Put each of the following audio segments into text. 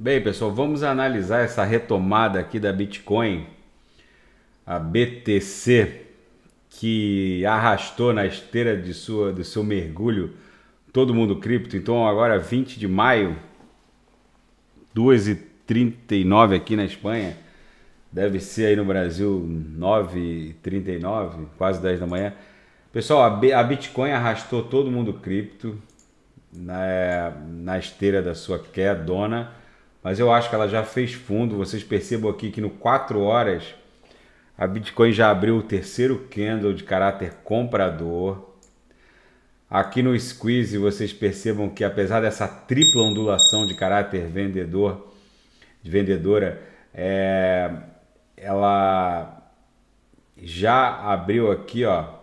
Bem, pessoal, vamos analisar essa retomada aqui da Bitcoin, a BTC, que arrastou na esteira de sua, do seu mergulho todo mundo cripto. Então, agora 20 de maio, 2h39 aqui na Espanha, deve ser aí no Brasil 9h39, quase 10 da manhã. Pessoal, a Bitcoin arrastou todo mundo cripto na, né, na esteira da sua queda dona mas eu acho que ela já fez fundo. Vocês percebam aqui que no 4 horas a Bitcoin já abriu o terceiro candle de caráter comprador. Aqui no squeeze vocês percebam que apesar dessa tripla ondulação de caráter vendedor, de vendedora, é, ela já abriu aqui ó,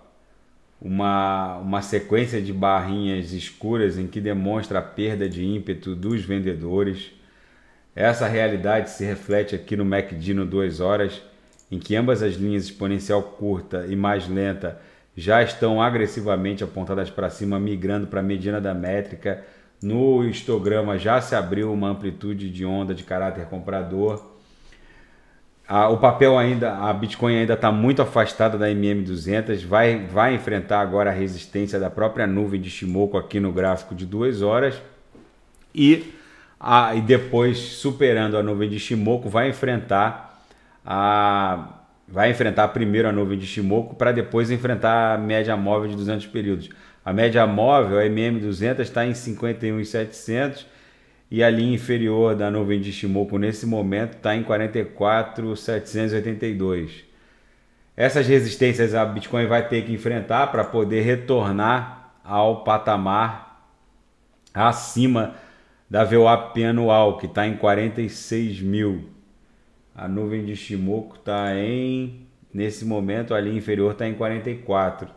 uma, uma sequência de barrinhas escuras em que demonstra a perda de ímpeto dos vendedores essa realidade se reflete aqui no MACD 2 horas, em que ambas as linhas exponencial curta e mais lenta já estão agressivamente apontadas para cima, migrando para a mediana da métrica. No histograma já se abriu uma amplitude de onda de caráter comprador. o papel ainda, a Bitcoin ainda está muito afastada da MM200, vai, vai enfrentar agora a resistência da própria nuvem de Shimoku aqui no gráfico de duas horas. E a, ah, e depois, superando a nuvem de Shimoku, vai enfrentar a vai enfrentar primeiro a nuvem de Shimoku para depois enfrentar a média móvel de 200 períodos. A média móvel, a MM200, está em 51,700 e a linha inferior da nuvem de Shimoku nesse momento está em 44,782. Essas resistências a Bitcoin vai ter que enfrentar para poder retornar ao patamar acima da VWAP anual, que está em 46 mil. A nuvem de Shimoku está em, nesse momento, a linha inferior está em 44.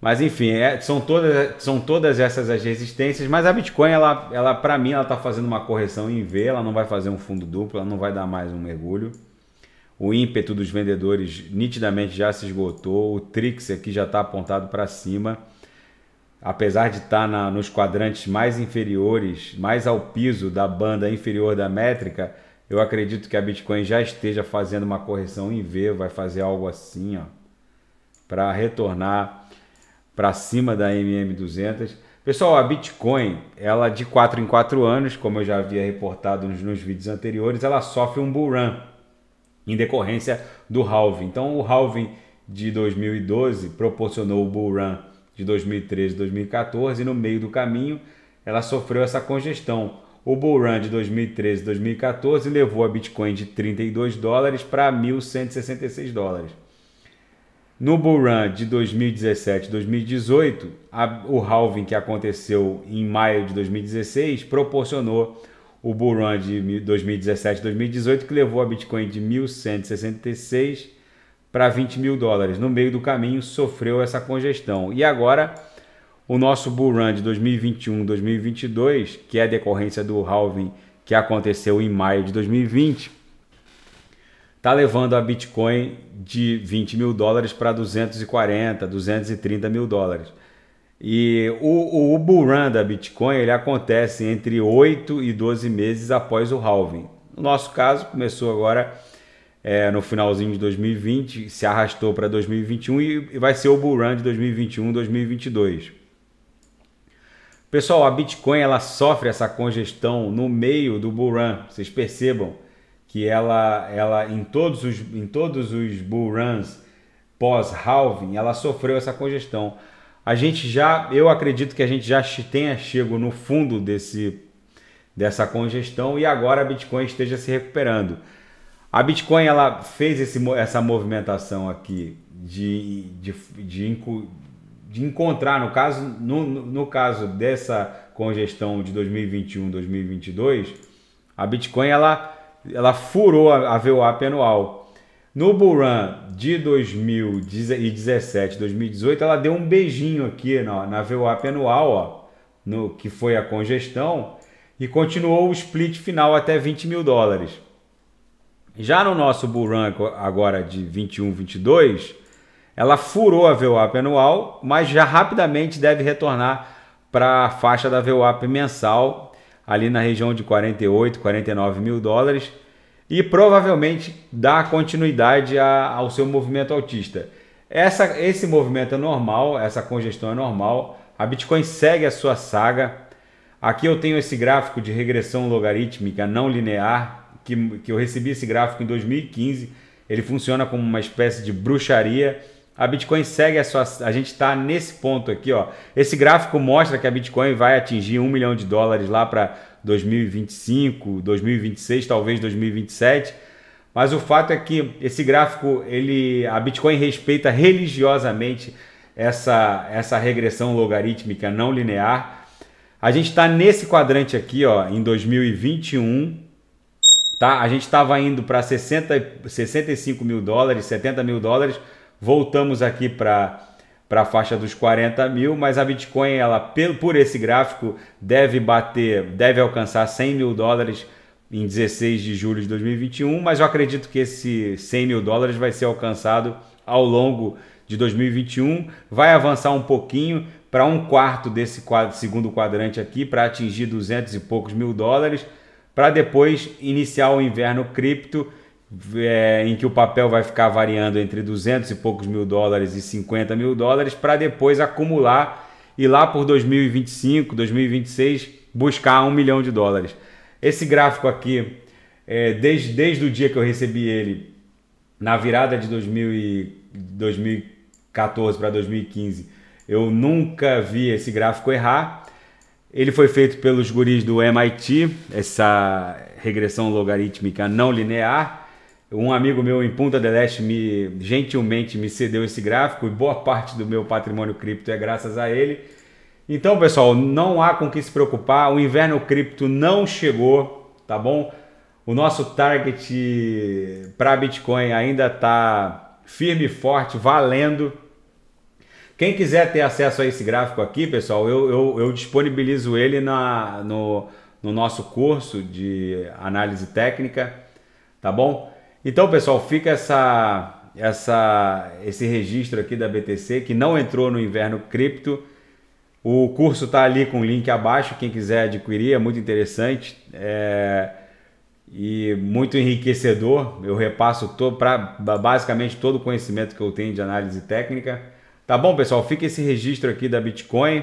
Mas enfim, é, são, todas, são todas essas as resistências, mas a Bitcoin, ela, ela para mim, ela está fazendo uma correção em V, ela não vai fazer um fundo duplo, ela não vai dar mais um mergulho. O ímpeto dos vendedores nitidamente já se esgotou, o Trix aqui já está apontado para cima apesar de estar tá na, nos quadrantes mais inferiores, mais ao piso da banda inferior da métrica, eu acredito que a Bitcoin já esteja fazendo uma correção em V, vai fazer algo assim, ó, para retornar para cima da MM200. Pessoal, a Bitcoin, ela de 4 em 4 anos, como eu já havia reportado nos, nos vídeos anteriores, ela sofre um bull run em decorrência do halving. Então, o halving de 2012 proporcionou o bull run de 2013 e 2014, e no meio do caminho ela sofreu essa congestão. O bull run de 2013 e 2014 levou a Bitcoin de 32 dólares para 1.166 dólares. No bull run de 2017 2018, o halving que aconteceu em maio de 2016 proporcionou o bull run de 2017 2018 que levou a Bitcoin de 1.166 para 20 mil dólares. No meio do caminho sofreu essa congestão. E agora o nosso bull run de 2021-2022, que é decorrência do halving que aconteceu em maio de 2020, está levando a Bitcoin de 20 mil dólares para 240, 230 mil dólares. E o, o, o bull run da Bitcoin ele acontece entre 8 e 12 meses após o halving. No nosso caso, começou agora é, no finalzinho de 2020, se arrastou para 2021 e, vai ser o bull run de 2021, 2022. Pessoal, a Bitcoin ela sofre essa congestão no meio do bull run. Vocês percebam que ela, ela em todos os em todos os bull runs pós halving, ela sofreu essa congestão. A gente já, eu acredito que a gente já tenha chego no fundo desse dessa congestão e agora a Bitcoin esteja se recuperando. A Bitcoin ela fez esse, essa movimentação aqui de, de, de, de encontrar, no caso, no, no caso dessa congestão de 2021, 2022, a Bitcoin ela, ela furou a, a VWAP anual. No Bull Run de 2017, 2018, ela deu um beijinho aqui na, na VWAP anual, ó, no, que foi a congestão, e continuou o split final até 20 mil dólares. Já no nosso bull run agora de 21, 22, ela furou a VWAP anual, mas já rapidamente deve retornar para a faixa da VWAP mensal, ali na região de 48, 49 mil dólares, e provavelmente dá continuidade a, ao seu movimento autista. Essa, esse movimento é normal, essa congestão é normal, a Bitcoin segue a sua saga. Aqui eu tenho esse gráfico de regressão logarítmica não linear, que, que eu recebi esse gráfico em 2015. Ele funciona como uma espécie de bruxaria. A Bitcoin segue a sua. A gente está nesse ponto aqui, ó. Esse gráfico mostra que a Bitcoin vai atingir um milhão de dólares lá para 2025, 2026, talvez 2027. Mas o fato é que esse gráfico, ele, a Bitcoin respeita religiosamente essa, essa regressão logarítmica não linear. A gente está nesse quadrante aqui, ó, em 2021, Tá? A gente estava indo para 65 mil dólares, 70 mil dólares, voltamos aqui para para a faixa dos 40 mil, mas a Bitcoin, ela por esse gráfico, deve bater, deve alcançar 100 mil dólares em 16 de julho de 2021, mas eu acredito que esse 100 mil dólares vai ser alcançado ao longo de 2021, vai avançar um pouquinho para um quarto desse quadro, segundo quadrante aqui, para atingir 200 e poucos mil dólares, para depois iniciar o inverno cripto, é, em que o papel vai ficar variando entre 200 e poucos mil dólares e 50 mil dólares, para depois acumular e lá por 2025, 2026, buscar um milhão de dólares. Esse gráfico aqui, é, desde, desde o dia que eu recebi ele, na virada de 2000 e, 2014 para 2015, eu nunca vi esse gráfico errar ele foi feito pelos guris do MIT, essa regressão logarítmica não linear. Um amigo meu em Punta del Este me, gentilmente me cedeu esse gráfico e boa parte do meu patrimônio cripto é graças a ele. Então, pessoal, não há com que se preocupar. O inverno cripto não chegou, tá bom? O nosso target para Bitcoin ainda está firme e forte, valendo. Quem quiser ter acesso a esse gráfico aqui, pessoal, eu, eu, eu disponibilizo ele na, no, no nosso curso de análise técnica, tá bom? Então, pessoal, fica essa, essa, esse registro aqui da BTC que não entrou no inverno cripto. O curso está ali com o link abaixo, quem quiser adquirir, é muito interessante é, e muito enriquecedor. Eu repasso to, pra, basicamente todo o conhecimento que eu tenho de análise técnica. Tá bom, pessoal? Fica esse registro aqui da Bitcoin.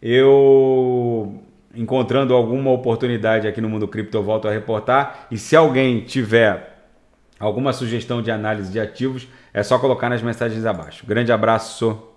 Eu encontrando alguma oportunidade aqui no mundo cripto, eu volto a reportar. E se alguém tiver alguma sugestão de análise de ativos, é só colocar nas mensagens abaixo. Grande abraço.